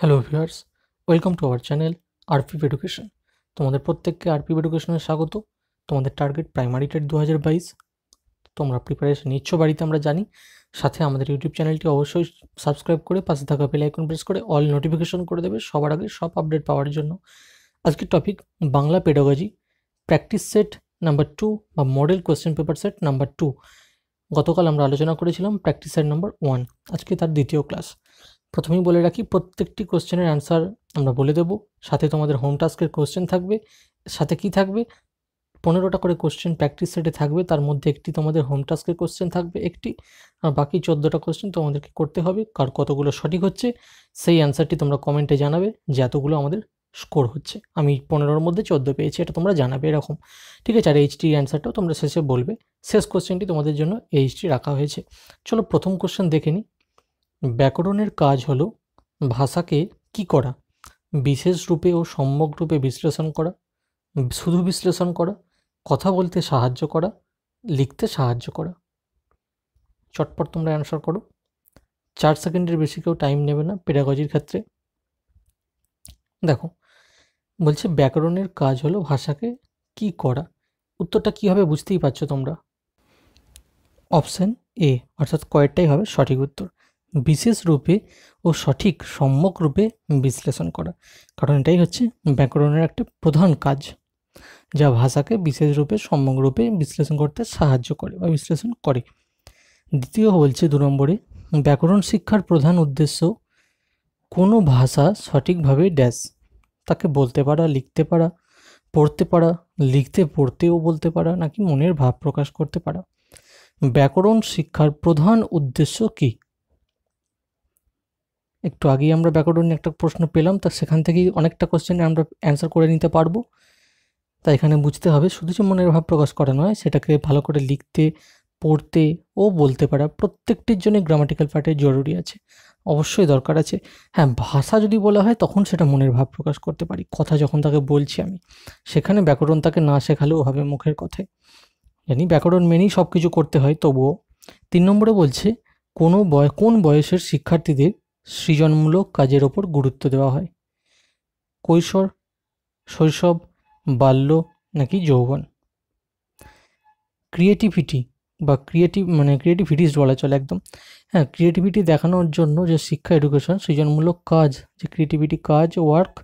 hello viewers welcome to our channel P education তোমাদের প্রত্যেককে P এডুকেশনে স্বাগত তোমাদের টার্গেট প্রাইমারি টেট দু হাজার বাইশ তোমরা প্রিপারেশন নিচ্ছ বাড়িতে আমরা জানি সাথে আমাদের ইউটিউব চ্যানেলটি অবশ্যই সাবস্ক্রাইব করে পাশে থাকা বেল আইকন প্রেস করে অল নোটিফিকেশন করে দেবে সবার আগে সব আপডেট পাওয়ার জন্য আজকের topic Bangla pedagogy practice set number two বা model question paper set number two গতকাল আমরা আলোচনা করেছিলাম প্র্যাকটিস সেট নাম্বার ওয়ান আজকে তার দ্বিতীয় ক্লাস প্রথমেই বলে রাখি প্রত্যেকটি কোশ্চেনের অ্যান্সার আমরা বলে দেব সাথে তোমাদের হোম টাস্কের কোশ্চেন থাকবে সাথে কি থাকবে পনেরোটা করে কোশ্চেন প্র্যাকটিস সেটে থাকবে তার মধ্যে একটি তোমাদের হোম টাস্কের কোশ্চেন থাকবে একটি আর বাকি চোদ্দোটা কোশ্চেন তোমাদেরকে করতে হবে কার কতগুলো সঠিক হচ্ছে সেই অ্যান্সারটি তোমরা কমেন্টে জানাবে যে এতগুলো আমাদের স্কোর হচ্ছে আমি পনেরোর মধ্যে চোদ্দো পেয়েছি এটা তোমরা জানাবে এরকম ঠিক আছে আর এইচটির অ্যান্সারটাও তোমরা শেষে বলবে শেষ কোশ্চেনটি তোমাদের জন্য এইচটি রাখা হয়েছে চলো প্রথম কোশ্চেন দেখে নিই ব্যাকরণের কাজ হল ভাষাকে কি করা বিশেষ রূপে ও সম্যক রূপে বিশ্লেষণ করা শুধু বিশ্লেষণ করা কথা বলতে সাহায্য করা লিখতে সাহায্য করা চটপট তোমরা অ্যান্সার করো চার সেকেন্ডের বেশি কেউ টাইম নেবে না পেডাগজির ক্ষেত্রে দেখো বলছে ব্যাকরণের কাজ হলো ভাষাকে কি করা উত্তরটা কী হবে বুঝতেই পারছো তোমরা অপশান এ অর্থাৎ কয়েকটাই হবে সঠিক উত্তর বিশেষ রূপে ও সঠিক সম্যক রূপে বিশ্লেষণ করা কারণ এটাই হচ্ছে ব্যাকরণের একটা প্রধান কাজ যা ভাষাকে বিশেষ রূপে সম্যক রূপে বিশ্লেষণ করতে সাহায্য করে বা বিশ্লেষণ করে দ্বিতীয় বলছে দু নম্বরে ব্যাকরণ শিক্ষার প্রধান উদ্দেশ্য কোনো ভাষা সঠিকভাবে ড্যাশ তাকে বলতে পারা লিখতে পারা পড়তে পারা লিখতে পড়তেও বলতে পারা নাকি মনের ভাব প্রকাশ করতে পারা ব্যাকরণ শিক্ষার প্রধান উদ্দেশ্য কী একটু আগেই আমরা ব্যাকরণ একটা প্রশ্ন পেলাম তা সেখান থেকেই অনেকটা কোশ্চেন আমরা অ্যান্সার করে নিতে পারবো তা এখানে বুঝতে হবে শুধু যে মনের ভাব প্রকাশ করা নয় সেটাকে ভালো করে লিখতে পড়তে ও বলতে পারা প্রত্যেকটির জন্য গ্রামাটিক্যাল প্যাটার্ন জরুরি আছে অবশ্যই দরকার আছে হ্যাঁ ভাষা যদি বলা হয় তখন সেটা মনের ভাব প্রকাশ করতে পারি কথা যখন তাকে বলছি আমি সেখানে ব্যাকরণ তাকে না শেখালেও হবে মুখের কথায় জানি ব্যাকরণ মেনেই সব কিছু করতে হয় তবুও তিন নম্বরে বলছে কোনো বয় কোন বয়সের শিক্ষার্থীদের সৃজনমূলক কাজের ওপর গুরুত্ব দেওয়া হয় কৈশোর শৈশব বাল্য নাকি যৌবন ক্রিয়েটিভিটি বা ক্রিয়েটিভ মানে ক্রিয়েটিভিটিস বলা চলে একদম হ্যাঁ ক্রিয়েটিভিটি দেখানোর জন্য যে শিক্ষা এডুকেশন সৃজনমূলক কাজ যে ক্রিয়েটিভিটি কাজ ওয়ার্ক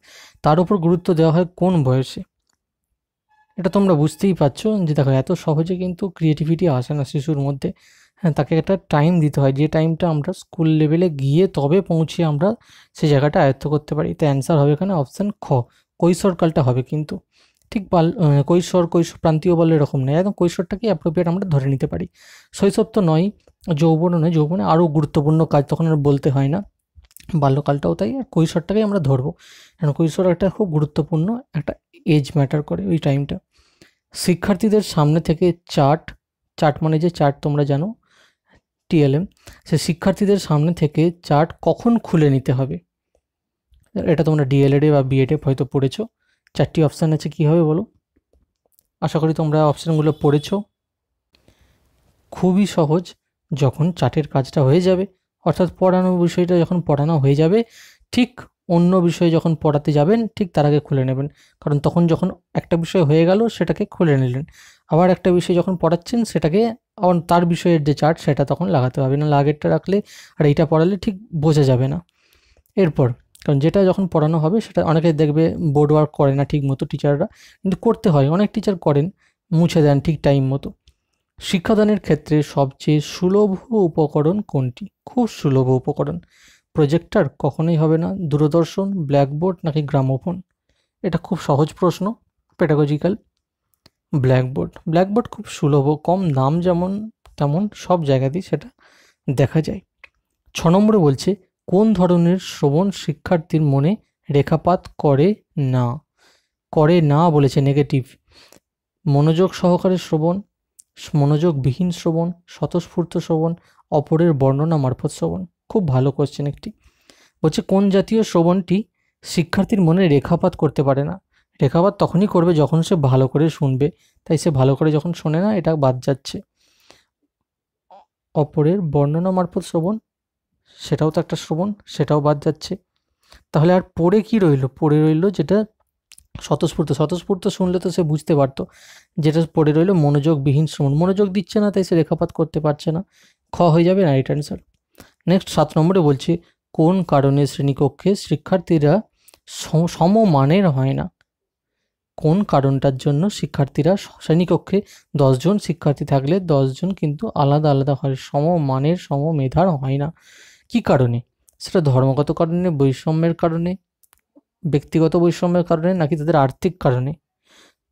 তার উপর গুরুত্ব দেওয়া হয় কোন বয়সে এটা তোমরা বুঝতেই পারছো যে দেখো এত সহজে কিন্তু ক্রিয়েটিভিটি আসে না শিশুর মধ্যে হ্যাঁ তাকে একটা টাইম দিতে হয় যে টাইমটা আমরা স্কুল লেভেলে গিয়ে তবে পৌঁছে আমরা সেই জায়গাটা আয়ত্ত করতে পারি তো অ্যান্সার হবে এখানে অপশান খ কৈশোরকালটা হবে কিন্তু ঠিক পাল কৈশোর কৈশোর প্রান্তীয় বল এরকম নয় একদম কৈশোরটাকে অ্যাপ্রোপ্রিয়েট আমরা ধরে নিতে পারি শৈশব তো নয় যৌবনও নয় যৌবনে আরও গুরুত্বপূর্ণ কাজ তখন আর বলতে হয় না বাল্যকালটাও তাই আর কৈশোরটাকেই আমরা ধরবো কারণ কৈশোর একটা খুব গুরুত্বপূর্ণ একটা এজ ম্যাটার করে ওই টাইমটা শিক্ষার্থীদের সামনে থেকে চার্ট চার্ট মানে যে চার্ট তোমরা জানো টিএলএম সে শিক্ষার্থীদের সামনে থেকে চার্ট কখন খুলে নিতে হবে এটা তোমরা ডিএলএডে বা বিএডে হয়তো পড়েছো চারটি অপশান আছে কী হবে বলো আশা করি তোমরা অপশানগুলো পড়েছো খুবই সহজ যখন চার্টের কাজটা হয়ে যাবে অর্থাৎ পড়ানো বিষয়টা যখন পড়ানো হয়ে যাবে ঠিক অন্য বিষয়ে যখন পড়াতে যাবেন ঠিক তার আগে খুলে নেবেন কারণ তখন যখন একটা বিষয় হয়ে গেল সেটাকে খুলে নিলেন আবার একটা বিষয় যখন পড়াচ্ছেন সেটাকে তার বিষয়ের যে চার্ট সেটা তখন লাগাতে হবে না লাগেরটা রাখলে আর এইটা পড়ালে ঠিক বোঝা যাবে না এরপর কারণ যেটা যখন পড়ানো হবে সেটা অনেকে দেখবে বোর্ড ওয়ার্ক করে না ঠিক মতো টিচাররা কিন্তু করতে হয় অনেক টিচার করেন মুছে দেন ঠিক টাইম মতো শিক্ষাদানের ক্ষেত্রে সবচেয়ে সুলভ উপকরণ কোনটি খুব সুলভ উপকরণ প্রজেক্টার কখনোই হবে না দূরদর্শন ব্ল্যাকবোর্ড নাকি গ্রামোফোন এটা খুব সহজ প্রশ্ন প্যাটাগজিক্যাল ব্ল্যাকবোর্ড ব্ল্যাকবোর্ড খুব সুলভ কম দাম যেমন তেমন সব জায়গাতেই সেটা দেখা যায় ছ নম্বরে বলছে কোন ধরনের শ্রবণ শিক্ষার্থীর মনে রেখাপাত করে না করে না বলেছে নেগেটিভ মনোযোগ সহকারে শ্রবণ মনোযোগবিহীন শ্রবণ স্বতঃস্ফূর্ত শ্রবণ অপরের বর্ণনা মারফত শ্রবণ খুব ভালো কোশ্চেন একটি বলছে কোন জাতীয় শ্রবণটি শিক্ষার্থীর মনে রেখাপাত করতে পারে না শেখাবার তখনই করবে যখন সে ভালো করে শুনবে তাই সে ভালো করে যখন শোনে না এটা বাদ যাচ্ছে অপরের বর্ণনা মারফত শ্রবণ সেটাও তো একটা শ্রবণ সেটাও বাদ যাচ্ছে তাহলে আর পড়ে কি রইল পড়ে রইল যেটা স্বতঃস্ফূর্ত স্বতঃস্ফূর্ত শুনলে তো সে বুঝতে পারতো যেটা পড়ে রইল মনোযোগবিহীন শ্রবণ মনোযোগ দিচ্ছে না তাই সে রেখাপাত করতে পারছে না খ হয়ে যাবে রাইট অ্যান্সার নেক্সট সাত নম্বরে বলছি কোন কারণে শ্রেণীকক্ষে শিক্ষার্থীরা সম মানের হয় না কোন কারণটার জন্য শিক্ষার্থীরা শ্রেণীকক্ষে দশজন শিক্ষার্থী থাকলে দশজন কিন্তু আলাদা আলাদা হয় সম মানের সম মেধার হয় না কি কারণে সেটা ধর্মগত কারণে বৈষম্যের কারণে ব্যক্তিগত বৈষম্যের কারণে নাকি তাদের আর্থিক কারণে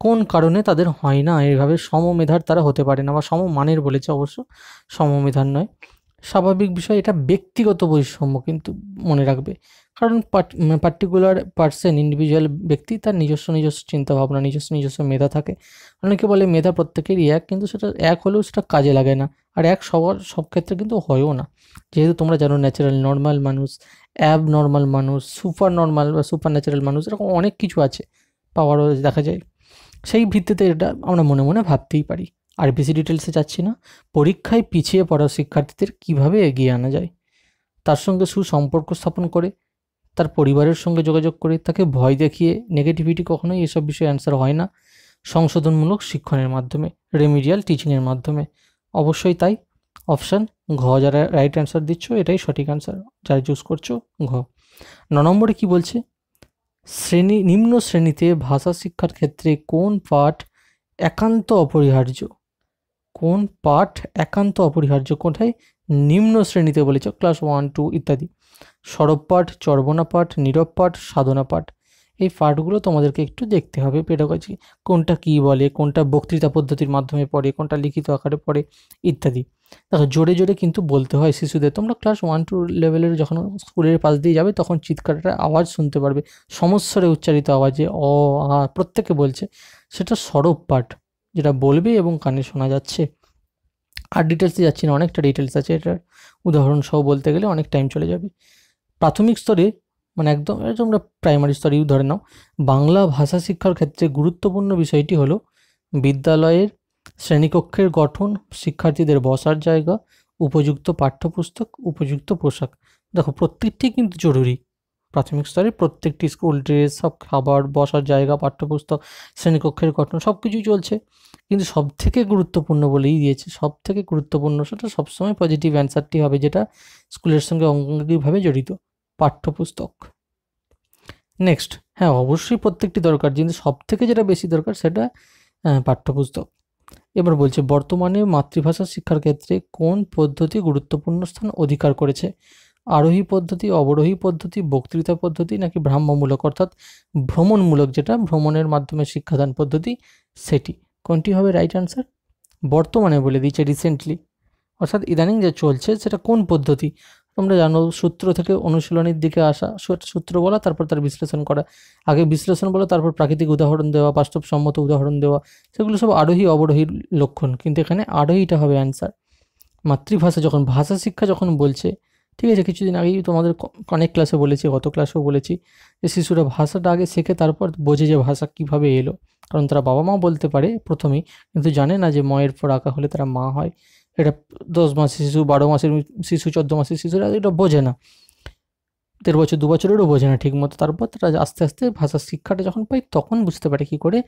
কোন কারণে তাদের হয় না এইভাবে মেধার তারা হতে পারে না বা সমমানের বলেছে অবশ্য সম মেধার নয় স্বাভাবিক বিষয় এটা ব্যক্তিগত বৈষম্য কিন্তু মনে রাখবে কারণ পার্টিকুলার পার্সন ইন্ডিভিজুয়াল ব্যক্তি তার নিজস্ব নিজস্ব চিন্তাভাবনা নিজস্ব নিজস্ব মেধা থাকে অনেকে বলে মেধা প্রত্যেকেরই এক কিন্তু সেটা এক হলেও সেটা কাজে লাগে না আর এক সবার সব ক্ষেত্রে কিন্তু হয়ও না যেহেতু তোমরা জানো ন্যাচারাল নর্মাল মানুষ অ্যাব নর্মাল মানুষ সুপার নর্মাল বা সুপার ন্যাচারাল মানুষ এরকম অনেক কিছু আছে পাওয়ারও দেখা যায় সেই ভিত্তিতে এটা আমরা মনে মনে ভাবতেই পারি আর বেশি ডিটেলসে যাচ্ছি না পরীক্ষায় পিছিয়ে পড়া শিক্ষার্থীদের কিভাবে এগিয়ে আনা যায় তার সঙ্গে সুসম্পর্ক স্থাপন করে তার পরিবারের সঙ্গে যোগাযোগ করে তাকে ভয় দেখিয়ে নেগেটিভিটি কখনোই এসব বিষয়ে অ্যান্সার হয় না সংশোধনমূলক শিক্ষণের মাধ্যমে রেমিডিয়াল টিচিংয়ের মাধ্যমে অবশ্যই তাই অপশান ঘ যারা রাইট অ্যান্সার দিচ্ছ এটাই সঠিক অ্যান্সার যারা চুজ করছো ঘ ন নম্বরে কী বলছে শ্রেণী নিম্ন শ্রেণীতে ভাষা শিক্ষার ক্ষেত্রে কোন পাঠ একান্ত অপরিহার্য কোন পাঠ একান্ত অপরিহার্য কোথায় নিম্ন শ্রেণীতে বলেছ ক্লাস ওয়ান টু ইত্যাদি সরব পাঠ চর্বনা পাঠ নীরব পাঠ সাধনা পাঠ এই পাঠগুলো তোমাদেরকে একটু দেখতে হবে পেডাগজি কোনটা কি বলে কোনটা বক্তৃতা পদ্ধতির মাধ্যমে পড়ে কোনটা লিখিত আকারে পড়ে ইত্যাদি দেখো জোরে জোরে কিন্তু বলতে হয় শিশুদের তোমরা ক্লাস ওয়ান টু লেভেলের যখন স্কুলের পাশ দিয়ে যাবে তখন চিৎকারটার আওয়াজ শুনতে পারবে সমস্যরে উচ্চারিত আওয়াজে অ আ প্রত্যেকে বলছে সেটা সরব পাঠ যেটা বলবে এবং কানে শোনা যাচ্ছে আর ডিটেলসে যাচ্ছি না অনেকটা ডিটেলস আছে এটার উদাহরণ সহ বলতে গেলে অনেক টাইম চলে যাবে প্রাথমিক স্তরে মানে একদম তোমরা প্রাইমারি স্তরেই ধরে নাও বাংলা ভাষা শিক্ষার ক্ষেত্রে গুরুত্বপূর্ণ বিষয়টি হলো বিদ্যালয়ের শ্রেণীকক্ষের গঠন শিক্ষার্থীদের বসার জায়গা উপযুক্ত পাঠ্যপুস্তক উপযুক্ত পোশাক দেখো প্রত্যেকটি কিন্তু জরুরি প্রাথমিক স্তরে প্রত্যেকটি স্কুল ড্রেস সব খাবার বসার জায়গা পাঠ্যপুস্তক শ্রেণীকক্ষের গঠন সব কিছুই চলছে কিন্তু সবথেকে গুরুত্বপূর্ণ বলেই দিয়েছে সবথেকে গুরুত্বপূর্ণ সেটা সবসময় পজিটিভ অ্যান্সারটি হবে যেটা স্কুলের সঙ্গে অঙ্গিকভাবে জড়িত পাঠ্যপুস্তক নেক্সট হ্যাঁ অবশ্যই প্রত্যেকটি দরকার কিন্তু সবথেকে যেটা বেশি দরকার সেটা পাঠ্যপুস্তক এবার বলছে বর্তমানে মাতৃভাষা শিক্ষার ক্ষেত্রে কোন পদ্ধতি গুরুত্বপূর্ণ স্থান অধিকার করেছে আরোহী পদ্ধতি অবরোহী পদ্ধতি বক্তৃতা পদ্ধতি নাকি ভ্রাম্যমূলক অর্থাৎ ভ্রমণমূলক যেটা ভ্রমণের মাধ্যমে শিক্ষাদান পদ্ধতি সেটি কোনটি হবে রাইট অ্যান্সার বর্তমানে বলে দিচ্ছে রিসেন্টলি অর্থাৎ ইদানিং যে চলছে সেটা কোন পদ্ধতি তোমরা জানো সূত্র থেকে অনুশীলনের দিকে আসা সূত্র বলা তারপর তার বিশ্লেষণ করা আগে বিশ্লেষণ বলা তারপর প্রাকৃতিক উদাহরণ দেওয়া বাস্তবসম্মত উদাহরণ দেওয়া সেগুলো সব আরোহী অবরোহীর লক্ষণ কিন্তু এখানে আরোহীটা হবে অ্যান্সার মাতৃভাষা যখন ভাষা শিক্ষা যখন বলছে ঠিক আছে কিছুদিন আগেই তোমাদের অনেক ক্লাসে বলেছি গত ক্লাসেও বলেছি যে শিশুরা ভাষাটা আগে শেখে তারপর বোঝে যে ভাষা কিভাবে এলো কারণ তারা বাবা মা বলতে পারে প্রথমেই কিন্তু জানে না যে ময়ের পর আঁকা হলে তারা মা হয় এটা দশ মাসের শিশু বারো মাসের শিশু চোদ্দ মাসের শিশুরা এটা বোঝে না দেড় বছর দু বছরেরও বোঝে না ঠিকমতো তারপর তারা আস্তে আস্তে ভাষার শিক্ষাটা যখন পাই তখন বুঝতে পারে কি করে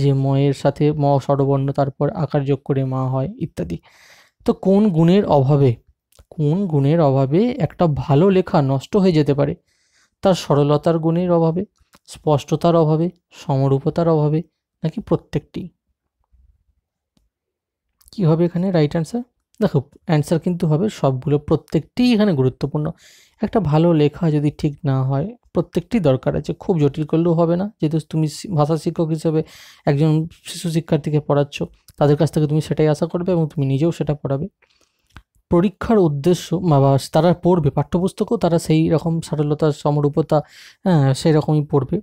যে ময়ের সাথে ম স্বরবর্ণ তারপর আকার যোগ করে মা হয় ইত্যাদি তো কোন গুণের অভাবে কোন গুণের অভাবে একটা ভালো লেখা নষ্ট হয়ে যেতে পারে তার সরলতার গুণের অভাবে স্পষ্টতার অভাবে সমরূপতার অভাবে নাকি প্রত্যেকটি কি হবে এখানে রাইট অ্যান্সার দেখো অ্যান্সার কিন্তু হবে সবগুলো প্রত্যেকটিই এখানে গুরুত্বপূর্ণ একটা ভালো লেখা যদি ঠিক না হয় প্রত্যেকটি দরকার আছে খুব জটিল করলেও হবে না যেহেতু তুমি ভাষা শিক্ষক হিসেবে একজন শিশু শিক্ষার্থীকে পড়াচ্ছ তাদের কাছ থেকে তুমি সেটাই আশা করবে এবং তুমি নিজেও সেটা পড়াবে পরীক্ষার উদ্দেশ্য বা তারা পড়বে পাঠ্যপুস্তকও তারা সেই রকম সারলতা সমরূপতা হ্যাঁ, সেই রকমই পড়বে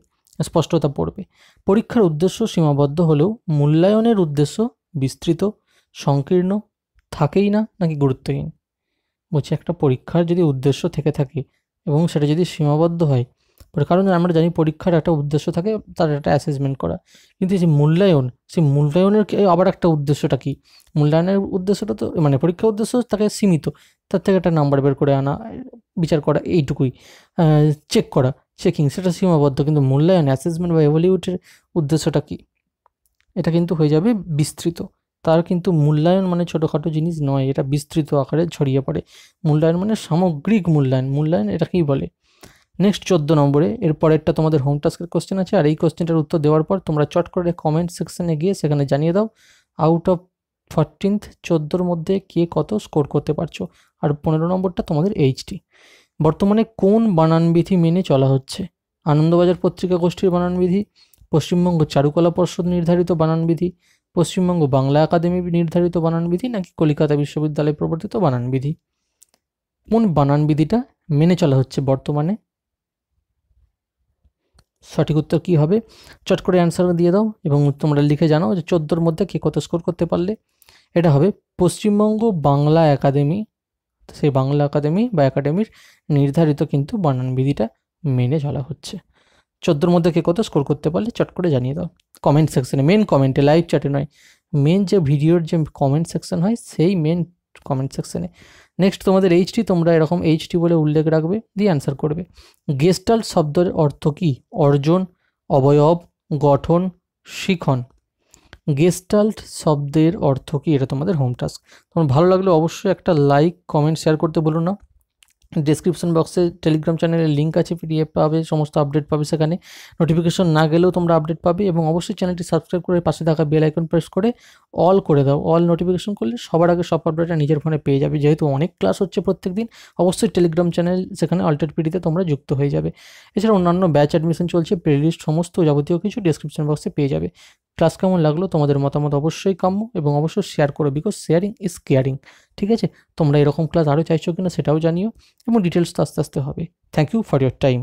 স্পষ্টতা পড়বে পরীক্ষার উদ্দেশ্য সীমাবদ্ধ হলেও মূল্যায়নের উদ্দেশ্য বিস্তৃত সংকীর্ণ থাকেই না নাকি গুরুত্বহীন বলছি একটা পরীক্ষার যদি উদ্দেশ্য থেকে থাকে এবং সেটা যদি সীমাবদ্ধ হয় কারণ আমরা জানি পরীক্ষার একটা উদ্দেশ্য থাকে তার একটা অ্যাসেসমেন্ট করা কিন্তু যে মূল্যায়ন সেই মূল্যায়নের আবার একটা উদ্দেশ্যটা কী মূল্যায়নের উদ্দেশ্যটা তো মানে পরীক্ষার উদ্দেশ্য তাকে সীমিত তার থেকে একটা নাম্বার বের করে আনা বিচার করা এইটুকুই চেক করা চেকিং সেটা সীমাবদ্ধ কিন্তু মূল্যায়ন অ্যাসেসমেন্ট বা এভলিউটের উদ্দেশ্যটা কী এটা কিন্তু হয়ে যাবে বিস্তৃত তার কিন্তু মূল্যায়ন মানে ছোটোখাটো জিনিস নয় এটা বিস্তৃত আকারে ছড়িয়ে পড়ে মূল্যায়ন মানে সামগ্রিক মূল্যায়ন মূল্যায়ন এটাকেই বলে নেক্সট চোদ্দ নম্বরে এরপর একটা তোমাদের হোম টাস্কের কোশ্চেন আছে আর এই কোশ্চেনটার উত্তর দেওয়ার পর তোমরা চট করে কমেন্ট সেকশনে গিয়ে সেখানে জানিয়ে দাও আউট অফ ফরটিন্থ চোদ্দোর মধ্যে কে কত স্কোর করতে পারছো আর পনেরো নম্বরটা তোমাদের এইচটি বর্তমানে কোন বানানবিধি মেনে চলা হচ্ছে আনন্দবাজার পত্রিকা গোষ্ঠীর বানানবিধি পশ্চিমবঙ্গ চারুকলা পর্ষদ নির্ধারিত বানানবিধি পশ্চিমবঙ্গ বাংলা একাডেমি নির্ধারিত বানানবিধি নাকি কলিকাতা বিশ্ববিদ্যালয়ে প্রবর্তিত বানানবিধি কোন বানানবিধিটা মেনে চলা হচ্ছে বর্তমানে সঠিক উত্তর কি হবে চট করে অ্যান্সার দিয়ে দাও এবং তোমরা লিখে জানাও যে চোদ্দোর মধ্যে কে কত স্কোর করতে পারলে এটা হবে পশ্চিমবঙ্গ বাংলা একাডেমি সেই বাংলা একাডেমি বা একাডেমির নির্ধারিত কিন্তু বানানবিধিটা মেনে চলা হচ্ছে চোদ্দোর মধ্যে কে কত স্কোর করতে পারলে চট করে জানিয়ে দাও কমেন্ট সেকশনে মেন কমেন্টে লাইভ চ্যাটে নয় মেন যে ভিডিওর যে কমেন্ট সেকশন হয় সেই মেন কমেন্ট সেকশনে নেক্সট তোমাদের এইচ টি তোমরা এরকম এইচ টি বলে উল্লেখ রাখবে দিয়ে অ্যান্সার করবে গেস্টাল শব্দের অর্থ কী অর্জন অবয়ব গঠন শিখন গেস্টাল্ট শব্দের অর্থ কী এটা তোমাদের হোম টাস্ক তোমার ভালো লাগলে অবশ্যই একটা লাইক কমেন্ট শেয়ার করতে বলো না ডিসক্রিপশন বক্সে টেলিগ্রাম চ্যানেলের লিঙ্ক আছে পিডিএফ পাবে সমস্ত আপডেট পাবে সেখানে নোটিফিকেশন না গেলেও তোমরা আপডেট পাবে এবং অবশ্যই চ্যানেলটি সাবস্ক্রাইব করে পাশে থাকা বেল আইকন প্রেস করে অল করে দাও অল নোটিফিকেশন করলে সবার আগে সব আপডেটটা নিজের ফোনে পেয়ে যাবে যেহেতু অনেক ক্লাস হচ্ছে প্রত্যেক দিন অবশ্যই টেলিগ্রাম চ্যানেল সেখানে অল্টার পিডিতে তোমরা যুক্ত হয়ে যাবে এছাড়া অন্যান্য ব্যাচ অ্যাডমিশন চলছে প্লেলিস্ট সমস্ত যাবতীয় কিছু ডিসক্রিপশন বক্সে পেয়ে যাবে ক্লাস কেমন লাগলো তোমাদের মতামত অবশ্যই কাম্য এবং অবশ্যই শেয়ার করো বিকজ শেয়ারিং ইজ কেয়ারিং ঠিক আছে তোমরা এরকম ক্লাস আরও চাইছো কিনা সেটাও জানিও এবং ডিটেলস তো আস্তে আস্তে হবে thank you for your time